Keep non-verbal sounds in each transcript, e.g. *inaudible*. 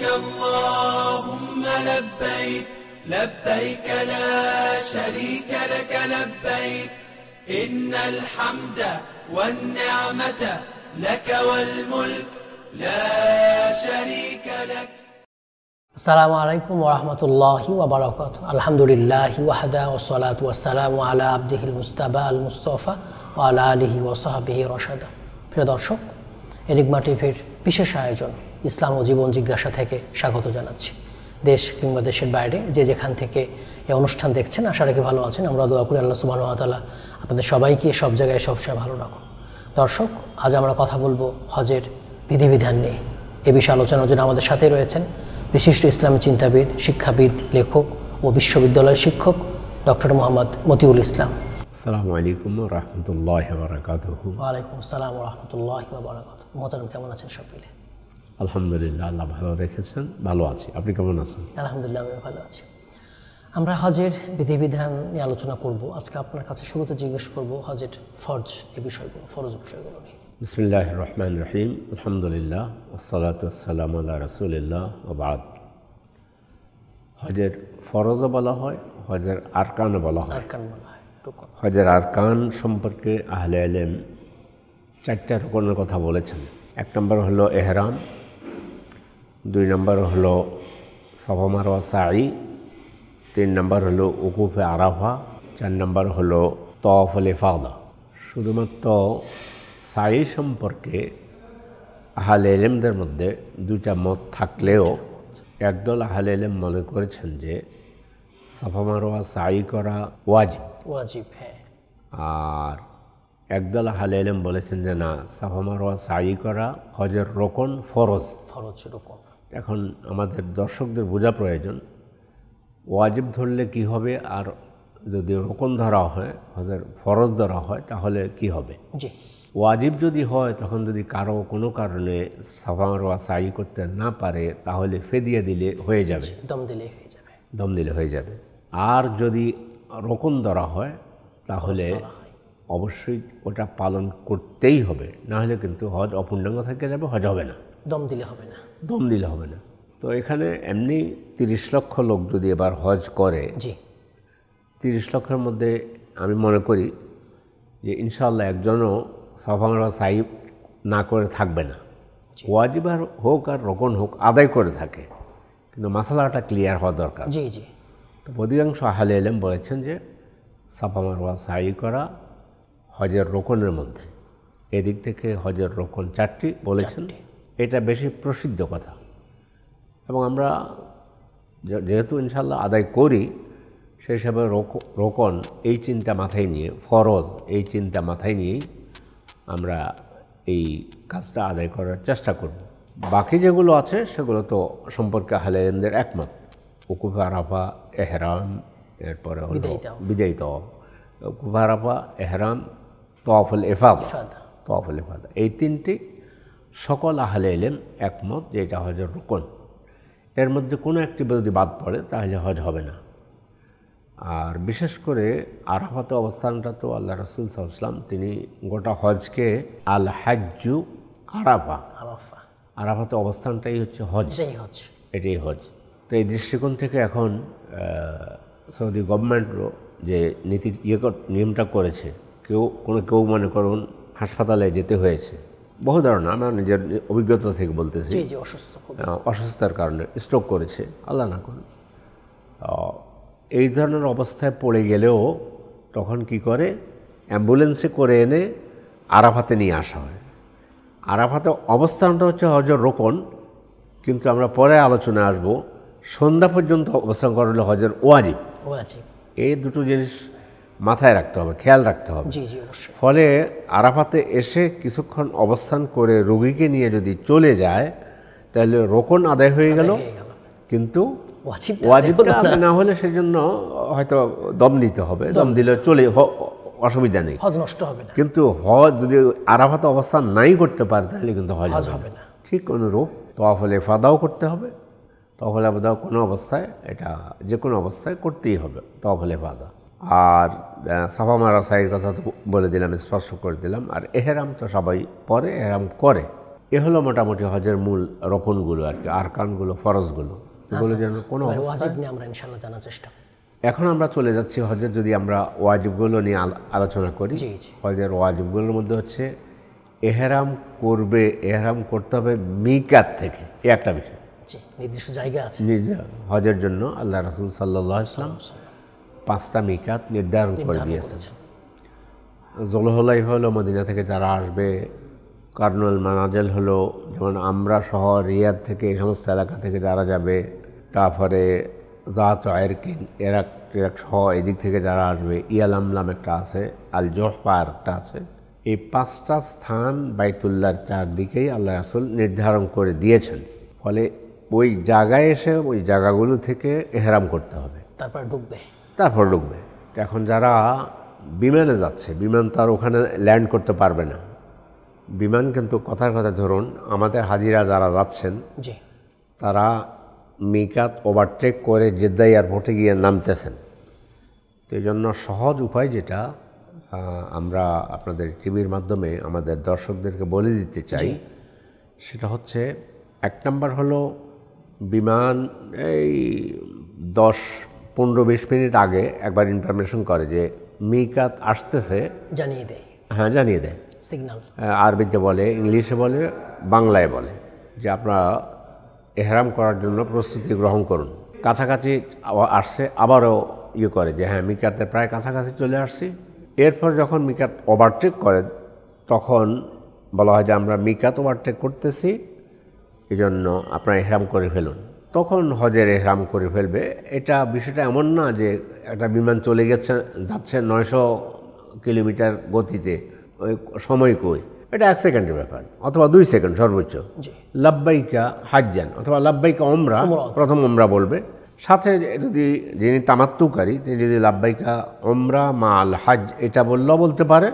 لبيك اللهم لبيك لبيك لا شريك لك لبيك إن الحمد والنعمة لك والملك لا شريك لك السلام عليكم ورحمة الله وبركاته الحمد لله وحده والصلاة والسلام على عبده المستبى المصطفى وعلى آله وصحبه رشدا প্রিয় দর্শক এনিগমা টিভির বিশেষ আয়োজন ইসলাম ও জীবন জিজ্ঞাসা থেকে স্বাগত জানাচ্ছি দেশ কিংবা দেশের বাইরে যে যেখান থেকে এই অনুষ্ঠান দেখছেন আশা রাখি ভালো আছেন আমরা দোয়া করি আল্লাহ তালা আপনাদের সবাইকে সব জায়গায় সবসময় ভালো রাখুন দর্শক আজ আমরা কথা বলবো হজের বিধিবিধান নিয়ে এ বিষয়ে আলোচনার জন্য আমাদের সাথে রয়েছেন বিশিষ্ট ইসলামী চিন্তাবিদ শিক্ষাবিদ লেখক ও বিশ্ববিদ্যালয়ের শিক্ষক ডক্টর মোহাম্মদ মতিউল ইসলাম আসসালামু আলাইকুম রহমতুল্লাহ ওয়ালাইকুম আসসালাম রহমতুল্লাহ বারাকাতুহু কেমন আছেন সব মিলে আলহামদুলিল্লাহ আল্লাহ ভালো রেখেছেন ভালো আছি আপনি কেমন আছেন আলহামদুলিল্লাহ আমি ভালো আছি আমরা হজের বিধিবিধান নিয়ে আলোচনা করব আজকে আপনার কাছে শুরুতে জিজ্ঞেস করব হজের ফরজ এই বিষয়গুলো ফরজ বিষয়গুলো নিয়ে বিসমিল্লাহ রহমান রহিম আলহামদুলিল্লাহ আসসালাত আসসালাম আল্লাহ রসুলিল্লাহ বাদ হজের ফরজও বলা হয় হজের আরকানও বলা হয় আরকান বলা হয় হজের আরকান সম্পর্কে আহলে আলেম চারটা রকমের কথা বলেছেন এক নম্বর হলো এহরাম দুই নম্বর হল সাফা মারোয়া সাই তিন নম্বর হলো উকুফে আরাফা চার নম্বর হল তফলে ফাদা শুধুমাত্র সাই সম্পর্কে আহাল এলেমদের মধ্যে দুটা মত থাকলেও একদল আহাল এলেম মনে করেছেন যে সাফা মারোয়া সাই করা ওয়াজিব ওয়াজিব হ্যাঁ আর একদল আহাল এলেম বলেছেন যে না সাফা মারোয়া সাই করা হজের রোকন ফরজ ফরজ রোকন এখন আমাদের দর্শকদের বোঝা প্রয়োজন ওয়াজিব ধরলে কি হবে আর যদি রোকন ধরা হয় হজের ফরজ ধরা হয় তাহলে কি হবে জি ওয়াজিব যদি হয় তখন যদি কারো কোনো কারণে সাফার বা সাই করতে না পারে তাহলে ফেদিয়ে দিলে হয়ে যাবে দম দিলে হয়ে যাবে দম দিলে হয়ে যাবে আর যদি রোকন ধরা হয় তাহলে অবশ্যই ওটা পালন করতেই হবে না হলে কিন্তু হজ অপূর্ণাঙ্গ থেকে যাবে হজ হবে না দম দিলে হবে না দম দিলে হবে না তো এখানে এমনি তিরিশ লক্ষ লোক যদি এবার হজ করে জি তিরিশ লক্ষের মধ্যে আমি মনে করি যে ইনশাল্লাহ একজনও সফামরা সাহিব না করে থাকবে না ওয়াজিবার হোক আর রোকন হোক আদায় করে থাকে কিন্তু মশালাটা ক্লিয়ার হওয়া দরকার জি জি তো অধিকাংশ আহলে এলেম বলেছেন যে সাফা মারোয়া সাই করা হজের রোকনের মধ্যে এদিক থেকে হজের রোকন চারটি বলেছেন এটা বেশি প্রসিদ্ধ কথা এবং আমরা যেহেতু ইনশাল্লাহ আদায় করি সেই হিসাবে রোকন এই চিন্তা মাথায় নিয়ে ফরজ এই চিন্তা মাথায় নিয়েই আমরা এই কাজটা আদায় করার চেষ্টা করব বাকি যেগুলো আছে সেগুলো তো সম্পর্কে হালেনদের একমত উকুফা আরাফা এহরাম এরপরে হলো বিদায় তফ উকুফা আরাফা এহরাম তফল এফাদ তফল এফাদা এই তিনটি সকল আহলে এলেম একমত যে এটা হজের রোকন এর মধ্যে কোনো একটি যদি বাদ পড়ে তাহলে হজ হবে না আর বিশেষ করে আরাফাতে অবস্থানটা তো আল্লাহ রসুল সাহসলাম তিনি গোটা হজকে আল হাজ্জু আরাফা আরাফা আরাফাতে অবস্থানটাই হচ্ছে হজ হজ এটাই হজ তো এই দৃষ্টিকোণ থেকে এখন সৌদি গভর্নমেন্টও যে নীতির ইয়ে নিয়মটা করেছে কেউ কোনো কেউ মনে করুন হাসপাতালে যেতে হয়েছে বহু ধারণা আমার নিজের অভিজ্ঞতা থেকে বলতেছি অসুস্থ অসুস্থতার কারণে স্ট্রোক করেছে আল্লাহ না করুন এই ধরনের অবস্থায় পড়ে গেলেও তখন কি করে অ্যাম্বুলেন্সে করে এনে আরাফাতে নিয়ে আসা হয় আরাফাতে অবস্থানটা হচ্ছে হজর রোপণ কিন্তু আমরা পরে আলোচনা আসব সন্ধ্যা পর্যন্ত অবস্থান করলে হজর ওয়াজিব ওয়াজিব এই দুটো জিনিস মাথায় রাখতে হবে খেয়াল রাখতে হবে ফলে আরাফাতে এসে কিছুক্ষণ অবস্থান করে রোগীকে নিয়ে যদি চলে যায় তাহলে রোকন আদায় হয়ে গেল কিন্তু আদায় না হলে সেই জন্য হয়তো দম নিতে হবে দম দিলে চলে অসুবিধা নেই হজ নষ্ট হবে না কিন্তু হজ যদি আরাফাতে অবস্থান নাই করতে পারে তাহলে কিন্তু হজ হবে না ঠিক অনুরূপ তফলে ফাদাও করতে হবে তফলে ফাদাও কোনো অবস্থায় এটা যে কোনো অবস্থায় করতেই হবে তফলে ফাদা আর সাফা মারা সাহির কথা তো বলে দিলাম স্পষ্ট করে দিলাম আর এহেরাম তো সবাই পরে এহেরাম করে এ হলো মোটামুটি হজের মূল রোপণগুলো আর কি আরকানগুলো ফরজগুলো এগুলো আচ্ছা, যেন কোনো আমরা ইনশাল্লাহ জানার চেষ্টা এখন আমরা চলে যাচ্ছি হজের যদি আমরা ওয়াজিবগুলো নিয়ে আলোচনা করি হজের ওয়াজিবগুলোর মধ্যে হচ্ছে এহেরাম করবে এহেরাম করতে হবে মিকাত থেকে এ একটা বিষয় নির্দিষ্ট জায়গা আছে হজের জন্য আল্লাহ রসুল সাল্লাহ ইসলাম পাঁচটা মিকাত নির্ধারণ করে দিয়েছেন জলহলাই হলো মদিনা থেকে যারা আসবে কার্নাল মানাজেল হলো যেমন আমরা শহর রিয়াদ থেকে এই সমস্ত এলাকা থেকে যারা যাবে তারপরে জাত আয়েরকিন এরাক এরাক সহ এদিক থেকে যারা আসবে ইয়ালামলাম একটা আছে আল জোহপা একটা আছে এই পাঁচটা স্থান বাইতুল্লার চারদিকেই আল্লাহ আসল নির্ধারণ করে দিয়েছেন ফলে ওই জায়গায় এসে ওই জায়গাগুলো থেকে এহরাম করতে হবে তারপর ঢুকবে তারপর ডুববে এখন যারা বিমানে যাচ্ছে বিমান তার ওখানে ল্যান্ড করতে পারবে না বিমান কিন্তু কথার কথা ধরুন আমাদের হাজিরা যারা যাচ্ছেন তারা মিকাত ওভারটেক করে জেদ্দা এয়ারপোর্টে গিয়ে নামতেছেন তো এই জন্য সহজ উপায় যেটা আমরা আপনাদের টিভির মাধ্যমে আমাদের দর্শকদেরকে বলে দিতে চাই সেটা হচ্ছে এক নম্বর হলো বিমান এই দশ পনেরো বিশ মিনিট আগে একবার ইনফরমেশন করে যে মিকাত আসতেছে জানিয়ে দেয় হ্যাঁ জানিয়ে দেয় সিগনাল আরবিতে বলে ইংলিশে বলে বাংলায় বলে যে আপনারা এহরাম করার জন্য প্রস্তুতি গ্রহণ করুন কাছাকাছি আসছে আবারও ইয়ে করে যে হ্যাঁ মিকাতে প্রায় কাছাকাছি চলে আসছি এরপর যখন মিকাত ওভারটেক করে তখন বলা হয় যে আমরা মিকাত ওভারটেক করতেছি এজন্য আপনারা এহরাম করে ফেলুন তখন হজের এহরাম করে ফেলবে এটা বিষয়টা এমন না যে একটা বিমান চলে গেছে যাচ্ছে নয়শো কিলোমিটার গতিতে ওই সময় কই এটা এক সেকেন্ডের ব্যাপার অথবা দুই সেকেন্ড সর্বোচ্চ লাব্বাইকা হাজান অথবা লাব্বাইকা ওমরা প্রথম ওমরা বলবে সাথে যদি যিনি তামাত্মকারী তিনি যদি লাব্বাইকা ওমরা মাল হাজ এটা বললেও বলতে পারে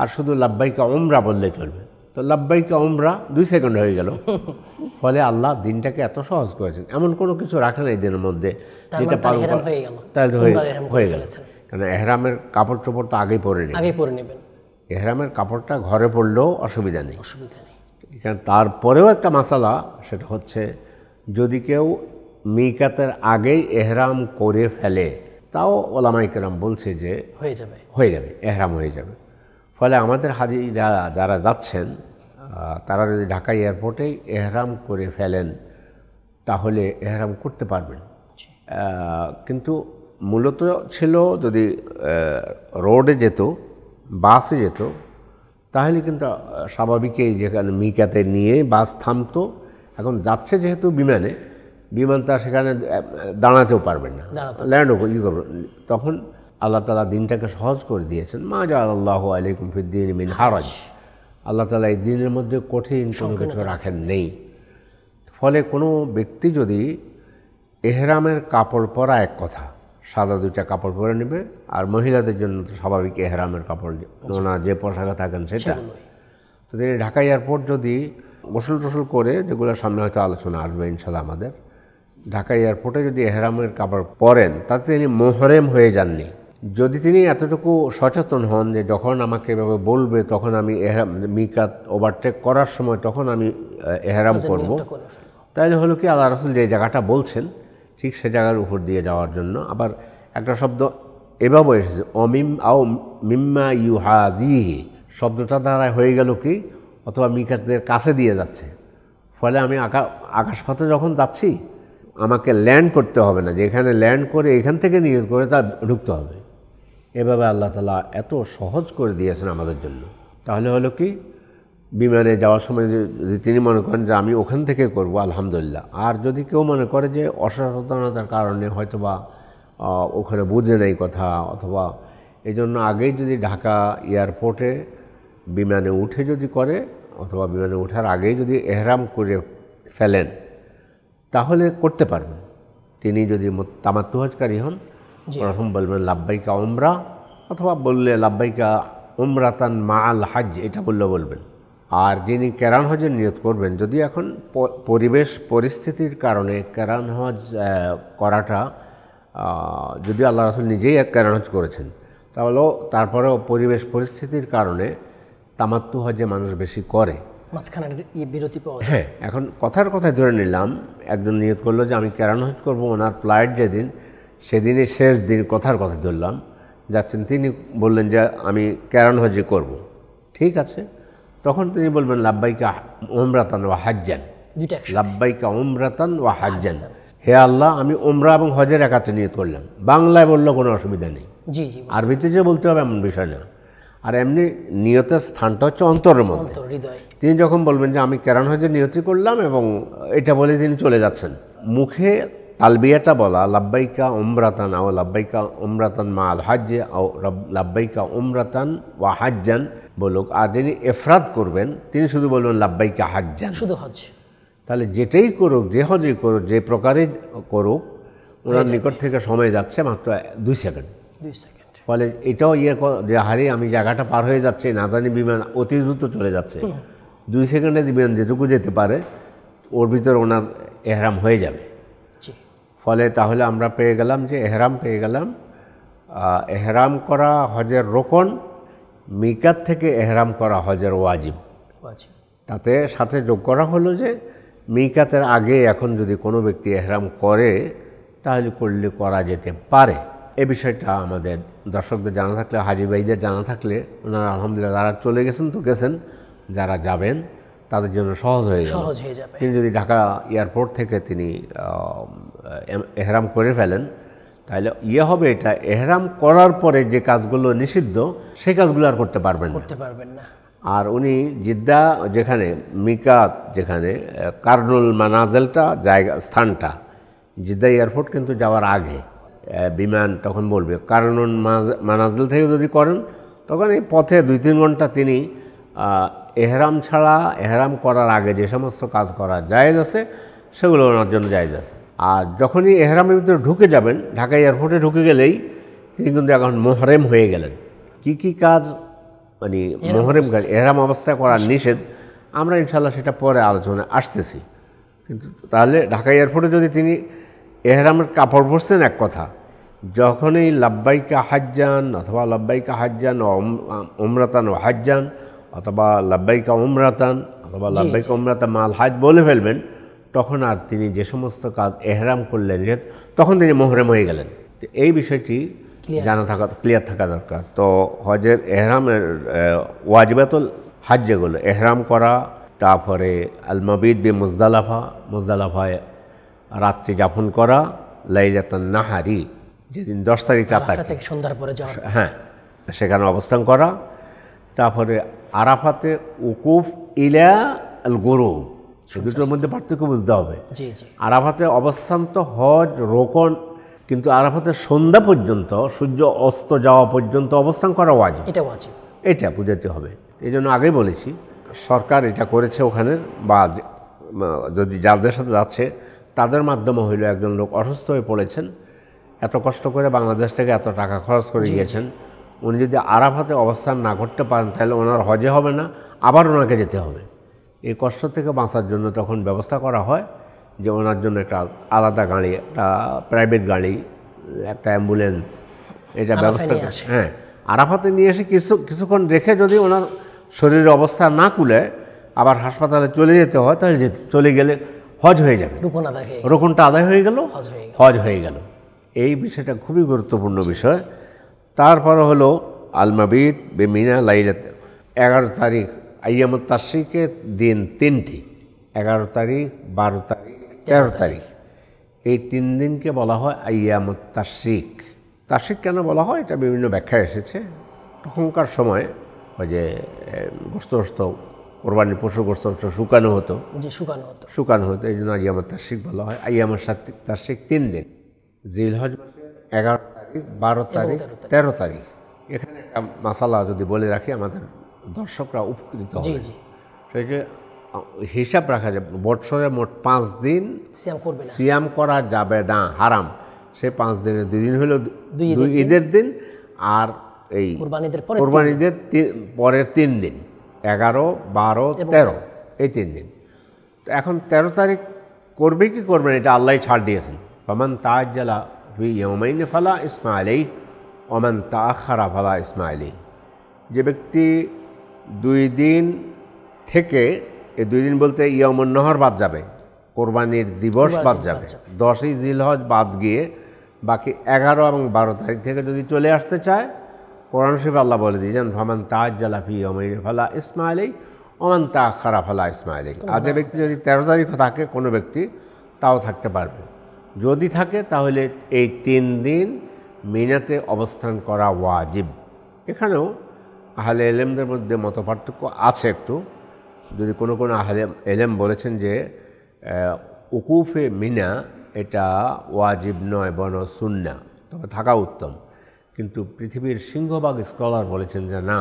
আর শুধু লাব্বাইকা ওমরা বললে চলবে তো লাব্বাইকা ওমরা দুই সেকেন্ড হয়ে গেল *laughs* ফলে আল্লাহ দিনটাকে এত সহজ করেছেন এমন কোনো কিছু না এই দিনের মধ্যে যেটা মানে পালন তাহলে হয়ে গেল কারণ এহরামের কাপড় চোপড় তো আগেই পরে নেবেন আগেই পরে নেবেন এহরামের কাপড়টা ঘরে পরলেও অসুবিধা নেই অসুবিধা নেই তারপরেও একটা মশালা সেটা হচ্ছে যদি কেউ মিকাতের আগেই এহরাম করে ফেলে তাও ওলামাইকেরাম বলছে যে হয়ে যাবে হয়ে যাবে এহরাম হয়ে যাবে ফলে আমাদের হাজিরা যারা যাচ্ছেন তারা যদি ঢাকা এয়ারপোর্টে এহরাম করে ফেলেন তাহলে এহরাম করতে পারবেন কিন্তু মূলত ছিল যদি রোডে যেত বাসে যেত তাহলে কিন্তু স্বাভাবিকই যেখানে মিকাতে নিয়ে বাস থামত এখন যাচ্ছে যেহেতু বিমানে বিমান তার সেখানে দাঁড়াতেও পারবেন না ল্যান্ডও ই করবেন তখন আল্লাহ তালা দিনটাকে সহজ করে দিয়েছেন মা জা আল্লাহ আলাইকুম ফিদ্দিন মিন হারাজ আচ্ছা। আল্লাহ তালা এই দিনের মধ্যে কঠিন কোনো কিছু রাখেন নেই ফলে কোনো ব্যক্তি যদি এহরামের কাপড় পরা এক কথা সাদা দুইটা কাপড় পরে নেবে আর মহিলাদের জন্য তো স্বাভাবিক এহরামের কাপড় আচ্ছা। না যে পোশাকে থাকেন সেটা তো তিনি ঢাকা এয়ারপোর্ট যদি গোসল টোসল করে যেগুলো সামনে হয়তো আলোচনা আসবে ইনশাল্লাহ আমাদের ঢাকা এয়ারপোর্টে যদি এহরামের কাপড় পরেন তাতে তিনি মোহরেম হয়ে যাননি যদি তিনি এতটুকু সচেতন হন যে যখন আমাকে এভাবে বলবে তখন আমি মিকাত ওভারটেক করার সময় তখন আমি এহরাম করব তাহলে হলো কি আল্লাহ রসুল যে জায়গাটা বলছেন ঠিক সে জায়গার উপর দিয়ে যাওয়ার জন্য আবার একটা শব্দ এভাবে এসেছে অমিম আও মিম্মা ইউ ইউহাজি শব্দটা দ্বারা হয়ে গেল কি অথবা মিকাতদের কাছে দিয়ে যাচ্ছে ফলে আমি আকা আকাশপথে যখন যাচ্ছি আমাকে ল্যান্ড করতে হবে না যেখানে ল্যান্ড করে এখান থেকে নিয়ে করে তা ঢুকতে হবে এভাবে আল্লাহ তালা এত সহজ করে দিয়েছেন আমাদের জন্য তাহলে হলো কি বিমানে যাওয়ার সময় যদি তিনি মনে করেন যে আমি ওখান থেকে করব আলহামদুলিল্লাহ আর যদি কেউ মনে করে যে অসচেতনতার কারণে হয়তোবা ওখানে বুঝে নেই কথা অথবা এই জন্য আগেই যদি ঢাকা এয়ারপোর্টে বিমানে উঠে যদি করে অথবা বিমানে ওঠার আগেই যদি এহরাম করে ফেলেন তাহলে করতে পারবেন তিনি যদি তামাত্মহাজকারী হন প্রথম বলবেন লাব্বাইকা উমরা অথবা বললে লাব্বাইকা তান মা আল হাজ এটা বললে বলবেন আর যিনি কেরান হজের নিয়ত করবেন যদি এখন পরিবেশ পরিস্থিতির কারণে কেরান হজ করাটা যদি আল্লাহ রাসুল নিজেই এক কেরান হজ করেছেন তাহলেও তারপরেও পরিবেশ পরিস্থিতির কারণে তামাত্তু হজে মানুষ বেশি করে মাঝখানে ইয়ে বিরতি পাওয়া হ্যাঁ এখন কথার কথায় ধরে নিলাম একজন নিয়ত করলো যে আমি কেরান হজ করবো ওনার ফ্লাইট যেদিন সেদিনের শেষ দিন কথার কথা ধরলাম যাচ্ছেন তিনি বললেন যে আমি ক্যারান হজি করব। ঠিক আছে তখন তিনি বলবেন লাব্বাইকা ওমরাতান ও হাজ্জান লাব্বাইকা ওমরাতান ও হাজ্জান হে আল্লাহ আমি ওমরা এবং হজের একাতে নিয়ত করলাম বাংলায় বললে কোনো অসুবিধা নেই আরবিতে যে বলতে হবে এমন বিষয় না আর এমনি নিয়তের স্থানটা হচ্ছে অন্তরের মধ্যে তিনি যখন বলবেন যে আমি কেরান হজের নিয়তি করলাম এবং এটা বলে তিনি চলে যাচ্ছেন মুখে তালবিয়াটা বলা লাব্বাইকা উমরাতান আও লাব্বাইকা উমরাতান মা আল হাজ্জে আও লাব্বাইকা উমরাতান ওয়া হাজ্জান বলুক আর যিনি এফরাদ করবেন তিনি শুধু বলবেন লাব্বাইকা হাজ্জান শুধু হজ তাহলে যেটাই করুক যে হজই করুক যে প্রকারে করুক ওনার নিকট থেকে সময় যাচ্ছে মাত্র দুই সেকেন্ড দুই সেকেন্ড ফলে এটাও ইয়ে যে হারে আমি জায়গাটা পার হয়ে যাচ্ছে না জানি বিমান অতি দ্রুত চলে যাচ্ছে দুই সেকেন্ডে বিমান যেটুকু যেতে পারে ওর ভিতরে ওনার এহরাম হয়ে যাবে ফলে তাহলে আমরা পেয়ে গেলাম যে এহরাম পেয়ে গেলাম এহরাম করা হজের রোকন মিকাত থেকে এহরাম করা হজের ওয়াজিব তাতে সাথে যোগ করা হলো যে মিকাতের আগে এখন যদি কোনো ব্যক্তি এহরাম করে তাহলে করলে করা যেতে পারে এ বিষয়টা আমাদের দর্শকদের জানা থাকলে ভাইদের জানা থাকলে ওনারা আলহামদুলিল্লাহ যারা চলে গেছেন তো গেছেন যারা যাবেন তাদের জন্য সহজ হয়ে যাবে সহজ হয়ে যাবে তিনি যদি ঢাকা এয়ারপোর্ট থেকে তিনি এহরাম করে ফেলেন তাহলে ইয়ে হবে এটা এহরাম করার পরে যে কাজগুলো নিষিদ্ধ সেই কাজগুলো আর করতে পারবেন করতে পারবেন না আর উনি জিদ্দা যেখানে মিকাত যেখানে কার্নুল মানাজেলটা জায়গা স্থানটা জিদ্দা এয়ারপোর্ট কিন্তু যাওয়ার আগে বিমান তখন বলবে কার্নুল মানাজেল থেকে যদি করেন তখন এই পথে দুই তিন ঘন্টা তিনি এহরাম ছাড়া এহরাম করার আগে যে সমস্ত কাজ করা জায়েজ আছে সেগুলো ওনার জন্য জায়েজ আছে আর যখনই এহরামের ভিতরে ঢুকে যাবেন ঢাকা এয়ারপোর্টে ঢুকে গেলেই তিনি কিন্তু এখন মোহরেম হয়ে গেলেন কি কি কাজ মানে মহরেম কাজ এহরাম অবস্থায় করার নিষেধ আমরা ইনশাল্লাহ সেটা পরে আলোচনায় আসতেছি কিন্তু তাহলে ঢাকা এয়ারপোর্টে যদি তিনি এহরামের কাপড় পরছেন এক কথা যখনই লাব্বাইকা হাজ্জান অথবা লাব্বাইকা হাজ্জান ও ওমরাতান ও হাজ্জান অথবা লাব্বাইকা উমরাতান অথবা লাব্বাইকা উমরাতা মাল হাজ বলে ফেলবেন তখন আর তিনি যে সমস্ত কাজ এহরাম করলেন তখন তিনি মোহরেম হয়ে গেলেন এই বিষয়টি জানা থাকা ক্লিয়ার থাকা দরকার তো হজের এহরামের ওয়াজিবাতুল হাজ যেগুলো এহরাম করা তারপরে আল মবিদ বি মুজদালাফা মুজদালাফায় রাত্রি যাপন করা লাইলাতান নাহারি যেদিন দশ তারিখ রাত সন্ধ্যার পরে হ্যাঁ সেখানে অবস্থান করা তারপরে আরাফাতে ওকুফ ইলা আল গরু দুটোর মধ্যে পার্থক্য বুঝতে হবে আরাফাতে অবস্থান তো হজ রোকন কিন্তু আরাফাতে সন্ধ্যা পর্যন্ত সূর্য অস্ত যাওয়া পর্যন্ত অবস্থান করা ওয়াজিব এটা ওয়াজিব এটা বুঝাতে হবে এই জন্য আগে বলেছি সরকার এটা করেছে ওখানে বা যদি যাদের সাথে যাচ্ছে তাদের মাধ্যমে হইলো একজন লোক অসুস্থ হয়ে পড়েছেন এত কষ্ট করে বাংলাদেশ থেকে এত টাকা খরচ করে গিয়েছেন উনি যদি আরাফাতে অবস্থান না করতে পারেন তাহলে ওনার হজে হবে না আবার ওনাকে যেতে হবে এই কষ্ট থেকে বাঁচার জন্য তখন ব্যবস্থা করা হয় যে ওনার জন্য একটা আলাদা গাড়ি একটা প্রাইভেট গাড়ি একটা অ্যাম্বুলেন্স এটা ব্যবস্থা হ্যাঁ আরাফাতে নিয়ে এসে কিছু কিছুক্ষণ রেখে যদি ওনার শরীরের অবস্থা না কুলে আবার হাসপাতালে চলে যেতে হয় তাহলে চলে গেলে হজ হয়ে যাবে রোকন আদায় রোকনটা আদায় হয়ে গেল হজ হয়ে গেল এই বিষয়টা খুবই গুরুত্বপূর্ণ বিষয় তারপর হলো আলমাবিদ বেমিনা লাইলাতে এগারো তারিখ আয়ামত তাসিকের দিন তিনটি এগারো তারিখ বারো তারিখ তেরো তারিখ এই তিন দিনকে বলা হয় আয়ামত তাসিক তাসিক কেন বলা হয় এটা বিভিন্ন ব্যাখ্যা এসেছে তখনকার সময় ওই যে গোস্ত গোস্ত কোরবানির পশু গোস্ত শুকানো হতো শুকানো হতো শুকানো হতো এই জন্য আইয়ামত তাসিক বলা হয় আইয়ামত তাসিক তিন দিন জিলহজ এগারো তারিখ বারো তারিখ তেরো তারিখ এখানে একটা মাসালা যদি বলে রাখি আমাদের দর্শকরা উপকৃত হবে সেই যে হিসাব রাখা যাবে বৎসরে মোট পাঁচ দিন সিয়াম করা যাবে না হারাম সেই পাঁচ দিনে দুই দিন হলো দুই ঈদের দিন আর এই কোরবান ঈদের পরের তিন দিন এগারো বারো তেরো এই তিন দিন এখন তেরো তারিখ করবে কি করবেন এটা আল্লাহ ছাড় দিয়েছেন প্রমাণ তাজ জেলা ফি ইয়মাইন ফালা ইসমা আলী ওমান তাখারা ফালা ইসমা আলী যে ব্যক্তি দুই দিন থেকে এই দুই দিন বলতে ইয়মন নহর বাদ যাবে কোরবানির দিবস বাদ যাবে দশই জিলহজ বাদ গিয়ে বাকি এগারো এবং বারো তারিখ থেকে যদি চলে আসতে চায় কোরআন শিব আল্লাহ বলে দিয়েছেন ভামান তাজ্জালা ফি অমির ফালা ইসমা আলী ওমান তা খারা ফালা ইসমা আলী আর যে ব্যক্তি যদি তেরো তারিখও থাকে কোনো ব্যক্তি তাও থাকতে পারবে যদি থাকে তাহলে এই তিন দিন মিনাতে অবস্থান করা ওয়াজিব এখানেও আহলে এলেমদের মধ্যে মত পার্থক্য আছে একটু যদি কোনো কোনো আহলে এলেম বলেছেন যে উকুফে মিনা এটা ওয়াজিব নয় বন সুন্না তবে থাকা উত্তম কিন্তু পৃথিবীর সিংহভাগ স্কলার বলেছেন যে না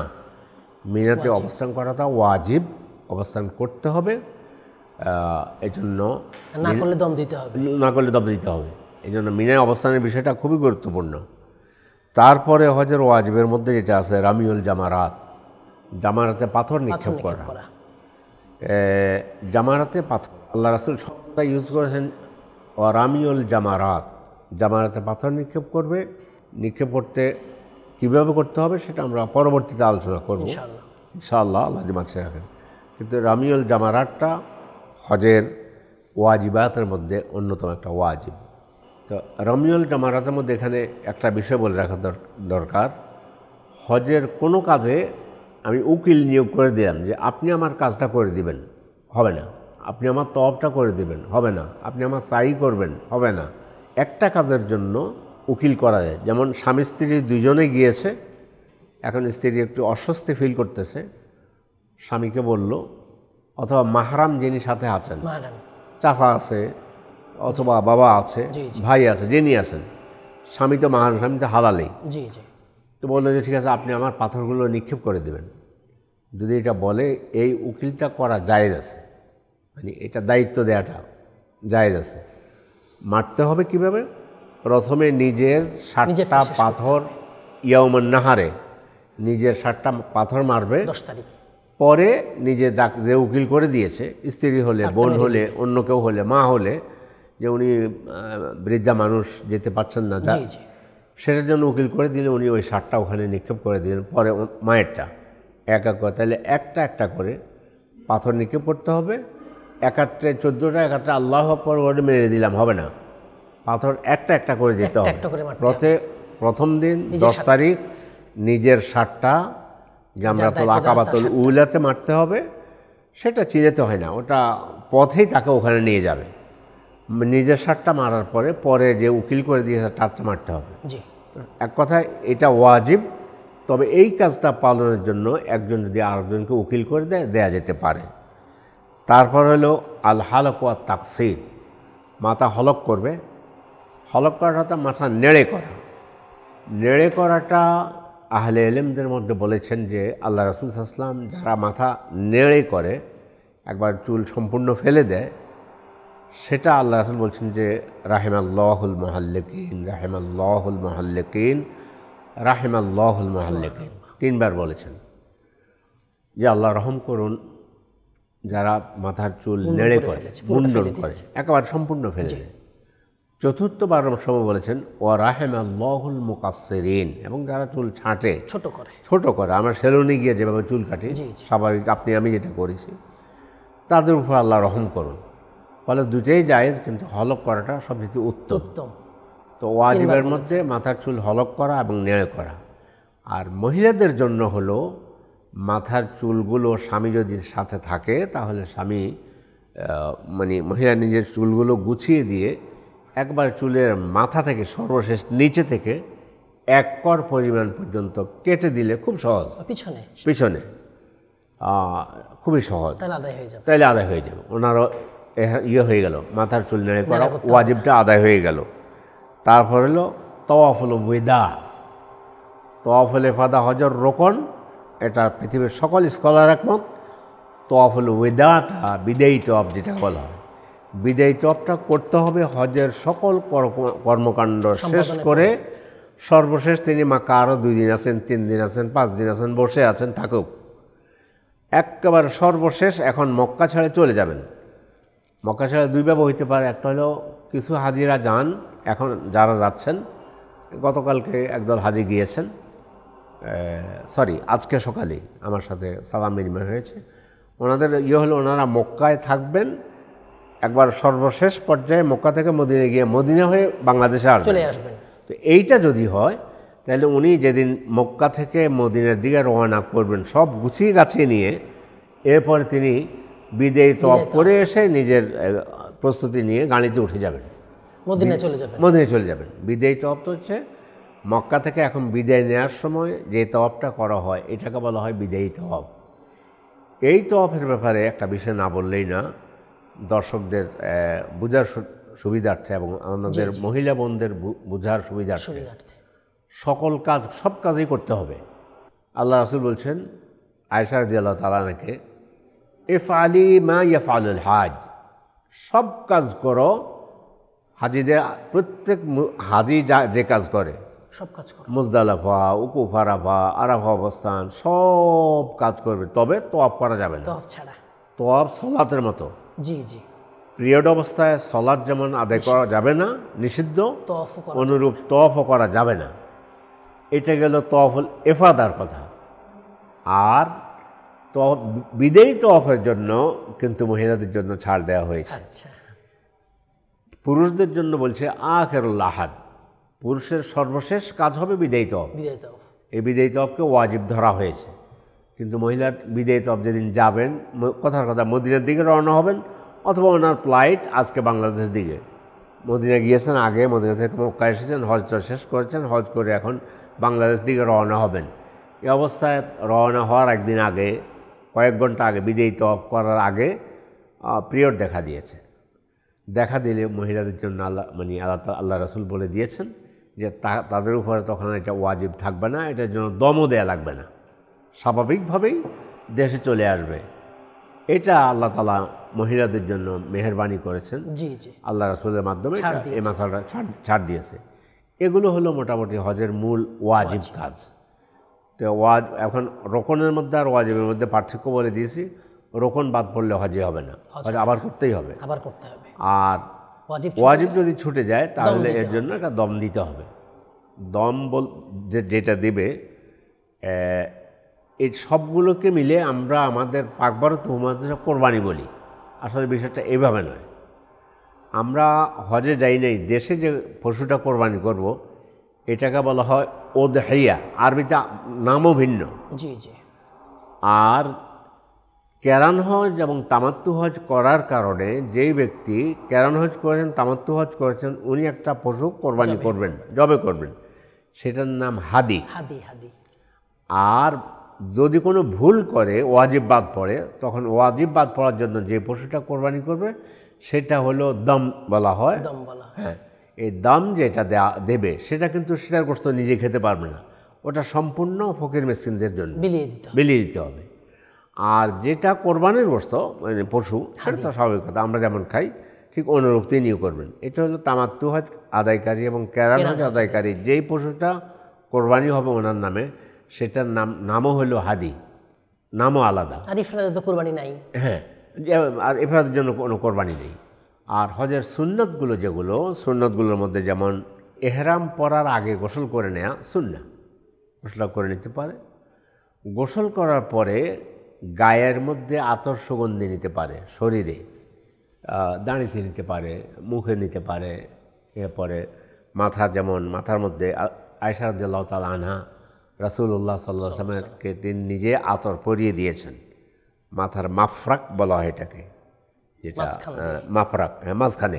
মিনাতে অবস্থান করাটা ওয়াজিব অবস্থান করতে হবে এজন্য না করলে দম দিতে হবে না করলে দম দিতে হবে এই জন্য মিনায় অবস্থানের বিষয়টা খুবই গুরুত্বপূর্ণ তারপরে হজের ওয়াজবের মধ্যে যেটা আছে রামিউল জামারাত জামারাতে পাথর নিক্ষেপ করা জামারাতে পাথর আল্লাহ রাসুল সবটা ইউজ করেছেন রামিউল জামারাত জামারাতে পাথর নিক্ষেপ করবে নিক্ষেপ করতে কীভাবে করতে হবে সেটা আমরা পরবর্তীতে আলোচনা করব ইনশাআল্লাহ আল্লাহ জামাত রাখেন কিন্তু রামিউল জামারাতটা হজের ওয়াজিবাতের মধ্যে অন্যতম একটা ওয়াজিব তো রমিউল জামারাতের মধ্যে এখানে একটা বিষয় বলে রাখা দরকার হজের কোনো কাজে আমি উকিল নিয়োগ করে দিলাম যে আপনি আমার কাজটা করে দিবেন হবে না আপনি আমার তপটা করে দিবেন হবে না আপনি আমার সাই করবেন হবে না একটা কাজের জন্য উকিল করা যায় যেমন স্বামী স্ত্রী দুজনে গিয়েছে এখন স্ত্রী একটু অস্বস্তি ফিল করতেছে স্বামীকে বলল অথবা মাহারাম যিনি সাথে আছেন চাচা আছে অথবা বাবা আছে ভাই আছে যিনি আছেন স্বামী তো মাহারাম স্বামী তো হালালেই জি জি তো বললো যে ঠিক আছে আপনি আমার পাথরগুলো নিক্ষেপ করে দেবেন যদি এটা বলে এই উকিলটা করা জায়েজ আছে মানে এটা দায়িত্ব দেওয়াটা জায়েজ আছে মারতে হবে কিভাবে প্রথমে নিজের ষাটটা পাথর ইয়াউমান নাহারে নিজের ষাটটা পাথর মারবে দশ তারিখ পরে নিজে ডাক যে উকিল করে দিয়েছে স্ত্রী হলে বোন হলে অন্য কেউ হলে মা হলে যে উনি বৃদ্ধা মানুষ যেতে পারছেন না যা সেটার জন্য উকিল করে দিলে উনি ওই সারটা ওখানে নিক্ষেপ করে দিলেন পরে মায়েরটা এক এক করে তাহলে একটা একটা করে পাথর নিক্ষেপ করতে হবে একাত্রে চোদ্দোটা একাত্রে আল্লাহ পর ওয়ার্ডে মেরে দিলাম হবে না পাথর একটা একটা করে যেতে হবে প্রথম দিন দশ তারিখ নিজের সারটা জামরাতুল আকাবাতুল উলাতে মারতে হবে সেটা চিরেতে হয় না ওটা পথেই তাকে ওখানে নিয়ে যাবে নিজের সারটা মারার পরে পরে যে উকিল করে দিয়েছে তারটা মারতে হবে এক কথায় এটা ওয়াজিব তবে এই কাজটা পালনের জন্য একজন যদি আরেকজনকে উকিল করে দেয় দেয়া যেতে পারে তারপর হলো আল হালক ওয়া তাকসির মাথা হলক করবে হলক করাটা মাথা নেড়ে করা নেড়ে করাটা আহলে এলেমদের মধ্যে বলেছেন যে আল্লাহ রাসুল সাল্লাম যারা মাথা নেড়ে করে একবার চুল সম্পূর্ণ ফেলে দেয় সেটা আল্লাহ রাসুল বলছেন যে রাহেমাল্লাহুল মাহাল্লিকিন রাহেমাল্লাহুল মাহাল্লিকিন রাহেমাল্লাহুল মাহাল্লিকিন তিনবার বলেছেন যে আল্লাহ রহম করুন যারা মাথার চুল নেড়ে করে মুন্ডন করে একেবারে সম্পূর্ণ ফেলে দেয় চতুর্থবার সময় বলেছেন ওয়া রাহেম আল্লাহুল মুকাসেরিন এবং যারা চুল ছাঁটে ছোট করে ছোট করে আমরা সেলুনে গিয়ে যেভাবে চুল কাটি স্বাভাবিক আপনি আমি যেটা করেছি তাদের উপর আল্লাহ রহম করুন ফলে দুটোই যায় কিন্তু হলক করাটা সবচেয়ে উত্তম উত্তম তো ওয়াজিবের মধ্যে মাথার চুল হলক করা এবং নেড়ে করা আর মহিলাদের জন্য হলো মাথার চুলগুলো স্বামী যদি সাথে থাকে তাহলে স্বামী মানে মহিলা নিজের চুলগুলো গুছিয়ে দিয়ে একবার চুলের মাথা থেকে সর্বশেষ নিচে থেকে এক কর পরিমাণ পর্যন্ত কেটে দিলে খুব সহজ পিছনে পিছনে খুবই সহজ তাহলে আদায় হয়ে যাবে তাহলে আদায় হয়ে ওনারও ইয়ে হয়ে গেল মাথার চুল নেড়ে করা ওয়াজিবটা আদায় হয়ে গেল তারপর হলো তওয়াফ হলো ওয়েদা তওয়াফ হলে ফাদা হজর রোকন এটা পৃথিবীর সকল স্কলার একমত তওয়াফ হলো ওয়েদাটা বিদেয়ী টপ যেটা বলা হয় বিদায় চপটা করতে হবে হজের সকল কর্মকাণ্ড শেষ করে সর্বশেষ তিনি মাকা আরও দুই দিন আছেন তিন দিন আছেন পাঁচ দিন আছেন বসে আছেন থাকুক একেবারে সর্বশেষ এখন মক্কা ছাড়ে চলে যাবেন মক্কা দুই ব্যবহার হইতে পারে একটা হলো কিছু হাজিরা যান এখন যারা যাচ্ছেন গতকালকে একদল হাজি গিয়েছেন সরি আজকে সকালে আমার সাথে সালাম বিনিময় হয়েছে ওনাদের ইয়ে হলো ওনারা মক্কায় থাকবেন একবার সর্বশেষ পর্যায়ে মক্কা থেকে মদিনে গিয়ে মদিনা হয়ে বাংলাদেশে চলে আসবেন তো এইটা যদি হয় তাহলে উনি যেদিন মক্কা থেকে মদিনার দিকে রওনা করবেন সব গুছিয়ে গাছিয়ে নিয়ে এরপরে তিনি বিদেয় তপ করে এসে নিজের প্রস্তুতি নিয়ে গাড়িতে উঠে যাবেন মদিনে চলে যাবেন মদিনে চলে যাবেন বিদেয় তপ তো হচ্ছে মক্কা থেকে এখন বিদায় নেওয়ার সময় যে তপটা করা হয় এটাকে বলা হয় বিদায়ী তপ এই তপের ব্যাপারে একটা বিষয় না বললেই না দর্শকদের বোঝার সুবিধার্থে এবং আমাদের মহিলা বোনদের বোঝার সুবিধার্থে সকল কাজ সব কাজই করতে হবে আল্লাহ রাসুল বলছেন আয়সার দিয়াল্লাহ তালানাকে এফ আলি মা ইয়ফ ফালুল হাজ সব কাজ করো হাজিদের প্রত্যেক হাজি যা যে কাজ করে সব কাজ করো মুজদালাফা উকুফা রাফা আরাফা অবস্থান সব কাজ করবে তবে তোয়াফ করা যাবে না তোয়াফ ছাড়া তো সলাতের মতো জি জি পিরিয়ড অবস্থায় সলাদ যেমন আদায় করা যাবে না নিষিদ্ধ তফ অনুরূপ তফ করা যাবে না এটা গেল তফল এফাদার কথা আর তফ বিদেয়ী তফের জন্য কিন্তু মহিলাদের জন্য ছাড় দেওয়া হয়েছে আচ্ছা। পুরুষদের জন্য বলছে আখেরুল আহাদ পুরুষের সর্বশেষ কাজ হবে বিদেয়ী তফ এই বিদেয়ী তফকে ওয়াজিব ধরা হয়েছে কিন্তু মহিলার বিদেয় তপ যেদিন যাবেন কথার কথা মদিনার দিকে রওনা হবেন অথবা ওনার ফ্লাইট আজকে বাংলাদেশের দিকে মদিনা গিয়েছেন আগে মদিনা থেকে মক্কা এসেছেন হজ শেষ করেছেন হজ করে এখন বাংলাদেশ দিকে রওনা হবেন এ অবস্থায় রওনা হওয়ার একদিন আগে কয়েক ঘন্টা আগে বিদেয়ী তফ করার আগে পিরিয়ড দেখা দিয়েছে দেখা দিলে মহিলাদের জন্য আল্লাহ মানে আল্লাহ আল্লাহ রাসুল বলে দিয়েছেন যে তাদের উপরে তখন এটা ওয়াজিব থাকবে না এটার জন্য দমও দেয়া লাগবে না স্বাভাবিকভাবেই দেশে চলে আসবে এটা আল্লাহ তালা মহিলাদের জন্য মেহরবানি করেছেন জি জি আল্লাহ রাসুলের মাধ্যমে এই মাসালটা ছাড় দিয়েছে এগুলো হলো মোটামুটি হজের মূল ওয়াজিব কাজ তো ওয়াজ এখন রোকনের মধ্যে আর ওয়াজিবের মধ্যে পার্থক্য বলে দিয়েছি রোকন বাদ পড়লে হজে হবে না হজ আবার করতেই হবে আবার করতে হবে আর ওয়াজিব যদি ছুটে যায় তাহলে এর জন্য একটা দম দিতে হবে দম বল যেটা দেবে এই সবগুলোকে মিলে আমরা আমাদের পাকবারত হুমাজ কোরবানি বলি আসলে বিষয়টা এইভাবে নয় আমরা হজে যাই নাই দেশে যে পশুটা কোরবানি করব এটাকে বলা হয় ওদহাইয়া আরবিতে নামও ভিন্ন জি জি আর ক্যারান হজ এবং তামাত্তু হজ করার কারণে যেই ব্যক্তি ক্যারান হজ করেছেন তামাত্তু হজ করেছেন উনি একটা পশু কোরবানি করবেন জবে করবেন সেটার নাম হাদি হাদি হাদি আর যদি কোনো ভুল করে ওয়াজিব বাদ পড়ে তখন ওয়াজিব বাদ পড়ার জন্য যে পশুটা কোরবানি করবে সেটা হলো দম বলা হয় দম বলা হ্যাঁ এই দাম যেটা দেবে সেটা কিন্তু সেটার গ্রস্ত নিজে খেতে পারবে না ওটা সম্পূর্ণ ফকির মেসিনদের জন্য বিলিয়ে দিতে বিলিয়ে দিতে হবে আর যেটা কোরবানির গোস্ত মানে পশু সেটা তো স্বাভাবিক কথা আমরা যেমন খাই ঠিক অনুরূপ তিনিও করবেন এটা হলো তামাত্তু হয় আদায়কারী এবং ক্যারান হয় আদায়কারী যেই পশুটা কোরবানি হবে ওনার নামে সেটার নাম নামও হলো হাদি নামও আলাদা আর ইফরাদের তো কোরবানি নাই হ্যাঁ আর ইফরাদের জন্য কোনো কোরবানি নেই আর হজের সুন্নতগুলো যেগুলো সুন্নতগুলোর মধ্যে যেমন এহরাম পরার আগে গোসল করে নেয়া সুন্না গোসল করে নিতে পারে গোসল করার পরে গায়ের মধ্যে আতর সুগন্ধি নিতে পারে শরীরে দাঁড়িতে নিতে পারে মুখে নিতে পারে এরপরে মাথা যেমন মাথার মধ্যে আয়সার দিল্লাহ তাল আনা রাসুল্লাহ সাল্লাহ সাল্লামকে তিনি নিজে আতর পরিয়ে দিয়েছেন মাথার মাফরাক বলা হয় এটাকে যেটা মাফরাক হ্যাঁ মাঝখানে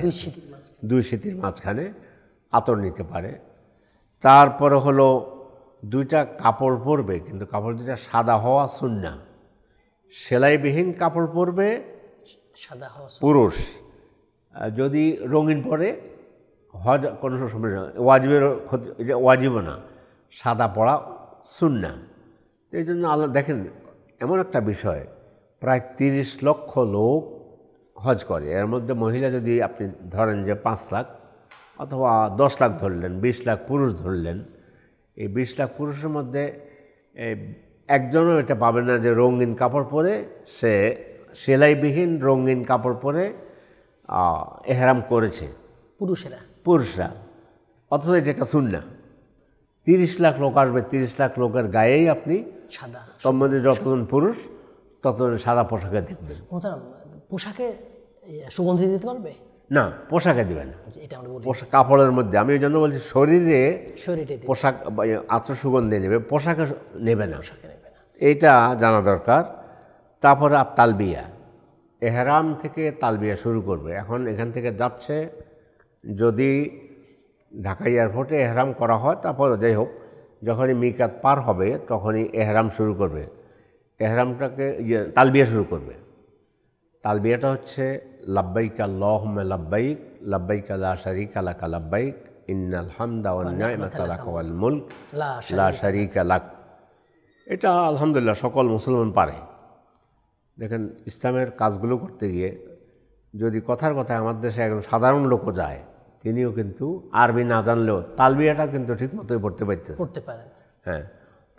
দুই স্মৃতির মাঝখানে আতর নিতে পারে তারপরে হলো দুইটা কাপড় পরবে কিন্তু কাপড় দুইটা সাদা হওয়া সুন্না সেলাইবিহীন কাপড় পরবে সাদা হওয়া পুরুষ যদি রঙিন পরে হজ কোনো সমস্যা ওয়াজিবের ক্ষতি ওয়াজিব না সাদা পড়া সুন্না তো এই জন্য আল্লাহ দেখেন এমন একটা বিষয় প্রায় তিরিশ লক্ষ লোক হজ করে এর মধ্যে মহিলা যদি আপনি ধরেন যে পাঁচ লাখ অথবা দশ লাখ ধরলেন বিশ লাখ পুরুষ ধরলেন এই বিশ লাখ পুরুষের মধ্যে একজনও এটা পাবে না যে রঙিন কাপড় পরে সে সেলাইবিহীন রঙিন কাপড় পরে এহরাম করেছে পুরুষেরা পুরুষরা অথচ এটা একটা সুন্না তিরিশ লাখ লোক আসবে তিরিশ লাখ লোকের গায়েই আপনি সাদা সম্বন্ধে যতজন পুরুষ ততজন সাদা পোশাকে দেখবেন পোশাকে সুগন্ধি দিতে পারবে না পোশাকে দিবে না আচ্ছা, পোশাক কাপড়ের মধ্যে আমি ওই জন্য বলছি শরীরে পোশাক আত্ম সুগন্ধি নেবে পোশাকে নেবে না এইটা জানা দরকার তারপরে আর তালবিয়া এহরাম থেকে তালবিয়া শুরু করবে এখন এখান থেকে যাচ্ছে যদি ঢাকা এয়ারপোর্টে এহরাম করা হয় তারপর যাই হোক যখনই মিকাত পার হবে তখনই এহরাম শুরু করবে এহরামটাকে ইয়ে তালবিয়া শুরু করবে তালবিয়াটা হচ্ছে লাব্বাইক আল্লাহম লাব্বাইক লাব্বাইক আল্লাহ শারিক আলাকা লাব্বাইক ইন্নাল হামদা ওয়াল মুলক লা শারিক আলাক এটা আলহামদুলিল্লাহ সকল মুসলমান পারে দেখেন ইসলামের কাজগুলো করতে গিয়ে যদি কথার কথা আমাদের দেশে একজন সাধারণ লোকও যায় তিনিও কিন্তু আরবি না জানলেও তালবিয়াটা কিন্তু ঠিকমতোই পড়তে পারতেন পড়তে পারেন হ্যাঁ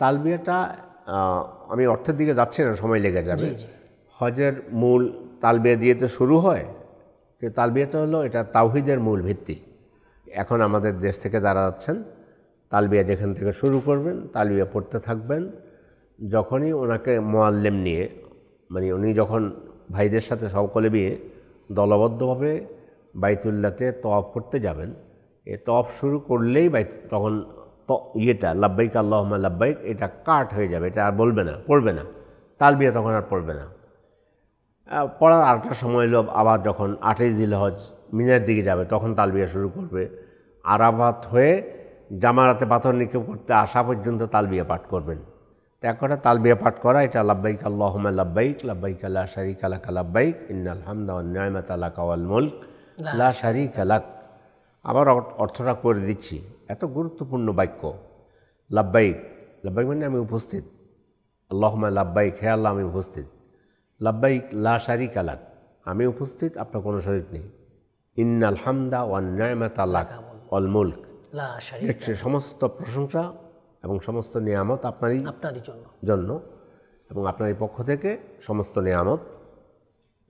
তালবিয়াটা আমি অর্থের দিকে যাচ্ছি না সময় লেগে যাবে হজের মূল তালবিয়া দিয়ে তো শুরু হয় যে তালবিয়াটা হলো এটা তাওহিদের মূল ভিত্তি এখন আমাদের দেশ থেকে যারা যাচ্ছেন তালবিয়া যেখান থেকে শুরু করবেন তালবিয়া পড়তে থাকবেন যখনই ওনাকে মোয়াল্লেম নিয়ে মানে উনি যখন ভাইদের সাথে সকলে বিয়ে দলবদ্ধভাবে বাইতুল্লাতে তফ করতে যাবেন এ তফ শুরু করলেই বাই তখন ইয়েটা লাব্বাইক আল্লাহমা লাব্বাইক এটা কাট হয়ে যাবে এটা আর বলবে না পড়বে না তালবিয়া তখন আর পড়বে না পড়ার আরেকটা সময় লোভ আবার যখন দিল হজ মিনার দিকে যাবে তখন তালবিয়া শুরু করবে আরাবাত হয়ে জামারাতে পাথর নিক্ষেপ করতে আসা পর্যন্ত তালবিয়া পাঠ করবেন ত্যাগ করা তালবিয়া পাঠ করা এটা লাব্বাইক আল্লাহমা লাব্বাইক লাব্বাইক আল্লাহ শারিক আলাকা লাব্বাইক ইন্নাল হামদা অন্যায়মাত আলাকা ওয়াল মুল্ক লা শারিকা লাক আবার অর্থটা করে দিচ্ছি এত গুরুত্বপূর্ণ বাক্য লাব্বাইক লাব্বাইক মানে আমি উপস্থিত আল্লাহমা লাব্বাইক হে আল্লাহ আমি উপস্থিত লাব্বাইক লা শারিক আলাক আমি উপস্থিত আপনার কোনো শরীর নেই ইন্নাল হামদা ওয়ান নায়মাত আল্লাহ অল মুল্ক সমস্ত প্রশংসা এবং সমস্ত নিয়ামত আপনারই আপনারই জন্য জন্য এবং আপনারই পক্ষ থেকে সমস্ত নিয়ামত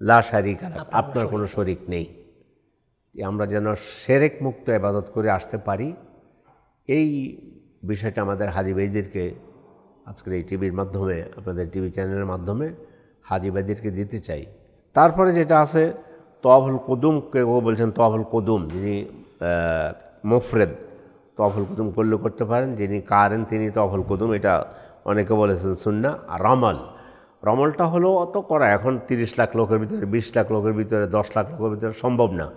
লা শারিক আলাক আপনার কোনো শরিক নেই আমরা যেন সেরেক মুক্ত এবাদত করে আসতে পারি এই বিষয়টা আমাদের হাজি ভাইদেরকে আজকের এই টিভির মাধ্যমে আপনাদের টিভি চ্যানেলের মাধ্যমে হাজি ভাইদেরকে দিতে চাই তারপরে যেটা আছে তহফুল কদুম কেউ বলছেন তহফুল কদুম যিনি মফরেদ তহফুল কদুম করলে করতে পারেন যিনি কারেন তিনি তহফুল কদুম এটা অনেকে বলেছেন সুন্না আর রমল রমলটা হলো অত করা এখন তিরিশ লাখ লোকের ভিতরে বিশ লাখ লোকের ভিতরে দশ লাখ লোকের ভিতরে সম্ভব না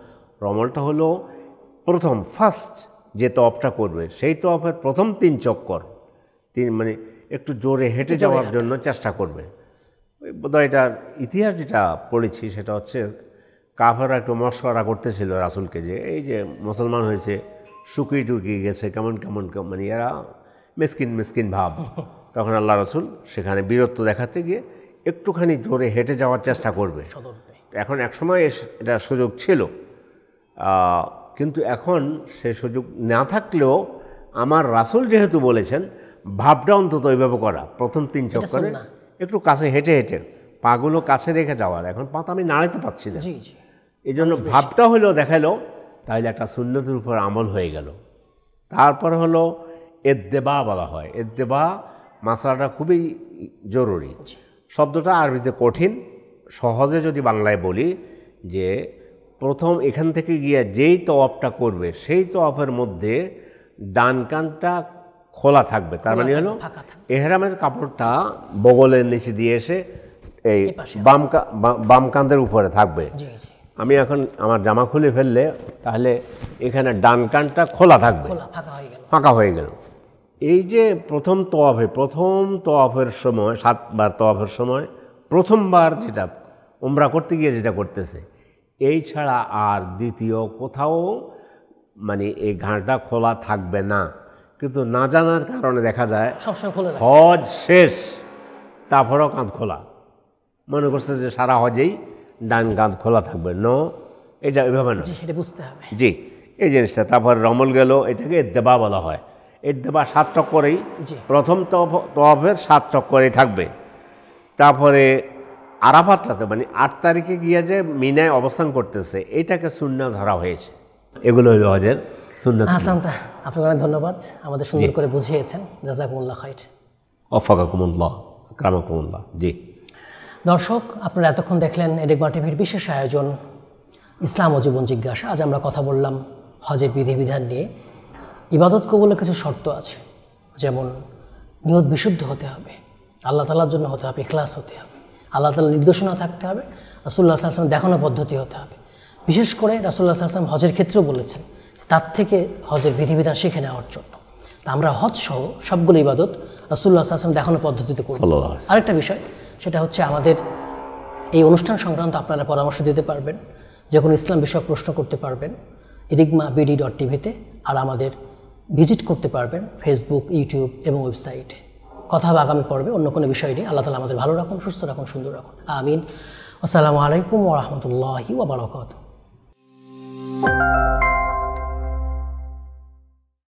রমলটা হলো প্রথম ফার্স্ট যে তপটা করবে সেই তপের প্রথম তিন চক্কর তিন মানে একটু জোরে হেঁটে যাওয়ার জন্য চেষ্টা করবে বোধহয় এটার ইতিহাস যেটা পড়েছি সেটা হচ্ছে কাফেরা একটু মস্করা করতেছিল রাসুলকে যে এই যে মুসলমান হয়েছে শুকিয়ে টুকিয়ে গেছে কেমন কেমন মানে এরা মিসকিন মিসকিন ভাব *laughs* তখন আল্লাহ রসুল সেখানে বীরত্ব দেখাতে গিয়ে একটুখানি জোরে হেঁটে যাওয়ার চেষ্টা করবে এখন একসময় এটা সুযোগ ছিল কিন্তু এখন সে সুযোগ না থাকলেও আমার রাসুল যেহেতু বলেছেন ভাবটা অন্তত ওইভাবে করা প্রথম তিন চক্করে একটু কাছে হেঁটে হেঁটে পাগুলো কাছে রেখে যাওয়ার এখন পা তো আমি নাড়াতে পারছি না এই জন্য ভাবটা হলেও দেখালো তাহলে একটা সুন্নতির উপর আমল হয়ে গেল তারপরে হলো দেবা বলা হয় দেবা মাসালাটা খুবই জরুরি শব্দটা আরবিতে কঠিন সহজে যদি বাংলায় বলি যে প্রথম এখান থেকে গিয়ে যেই তওয়াপটা করবে সেই তওয়াপের মধ্যে ডান কানটা খোলা থাকবে তার মানে হলো এহরামের কাপড়টা বগলের নিচে দিয়ে এসে এই বাম বাম কান্তের উপরে থাকবে আমি এখন আমার জামা খুলে ফেললে তাহলে এখানে ডান কানটা খোলা থাকবে ফাঁকা হয়ে গেল এই যে প্রথম তোয়াফে প্রথম তোয়াফের সময় সাতবার তোয়াফের সময় প্রথমবার যেটা ওমরা করতে গিয়ে যেটা করতেছে এই ছাড়া আর দ্বিতীয় কোথাও মানে এই ঘাঁটা খোলা থাকবে না কিন্তু না জানার কারণে দেখা যায় হজ শেষ তারপরেও কাঁধ খোলা মনে করছে যে সারা হজেই ডান কাঁধ খোলা থাকবে ন এটা এভাবে না সেটা বুঝতে হবে জি এই জিনিসটা তারপর রমল গেল এটাকে দেবা বলা হয় এর দেবা সাত চক্করেই প্রথম তফের সাত চক্করেই থাকবে তারপরে আরাফাতটাতে মানে আট তারিখে গিয়ে যে মিনায় অবস্থান করতেছে এটাকে শূন্য ধরা হয়েছে এগুলো হলো হজের শূন্য হাসান আপনাকে অনেক ধন্যবাদ আমাদের সুন্দর করে বুঝিয়েছেন জাজাকুমুল্লাহ খাইট অফাকুমুল্লাহ কামাকুমুল্লাহ জি দর্শক আপনারা এতক্ষণ দেখলেন এডেকমা টিভির বিশেষ আয়োজন ইসলাম ও জীবন জিজ্ঞাসা আজ আমরা কথা বললাম হজের বিধিবিধান নিয়ে ইবাদত কবুলের কিছু শর্ত আছে যেমন নিয়ত বিশুদ্ধ হতে হবে আল্লাহ তালার জন্য হতে হবে ক্লাস হতে হবে আল্লাহ তালা নির্দেশনা থাকতে হবে রাসুল্লাহ আসলাম দেখানো পদ্ধতি হতে হবে বিশেষ করে রাসুল্লাহ আসলাম হজের ক্ষেত্রেও বলেছেন তার থেকে হজের বিধিবিধান শিখে নেওয়ার জন্য তা আমরা হজ সহ সবগুলো ইবাদত রাসুল্লাহ আসলাম দেখানো পদ্ধতিতে করব আরেকটা বিষয় সেটা হচ্ছে আমাদের এই অনুষ্ঠান সংক্রান্ত আপনারা পরামর্শ দিতে পারবেন যে কোনো ইসলাম বিষয়ক প্রশ্ন করতে পারবেন ইরিগমা বিডি ডট টিভিতে আর আমাদের ভিজিট করতে পারবেন ফেসবুক ইউটিউব এবং ওয়েবসাইটে কথা হবে আগামী পর্বে অন্য কোনো বিষয় নিয়ে আল্লাহ তালা আমাদের ভালো রাখুন সুস্থ রাখুন সুন্দর রাখুন আমিন আসসালামু আলাইকুম ওরহমতুল্লাহি ওবরাকাত Thank you.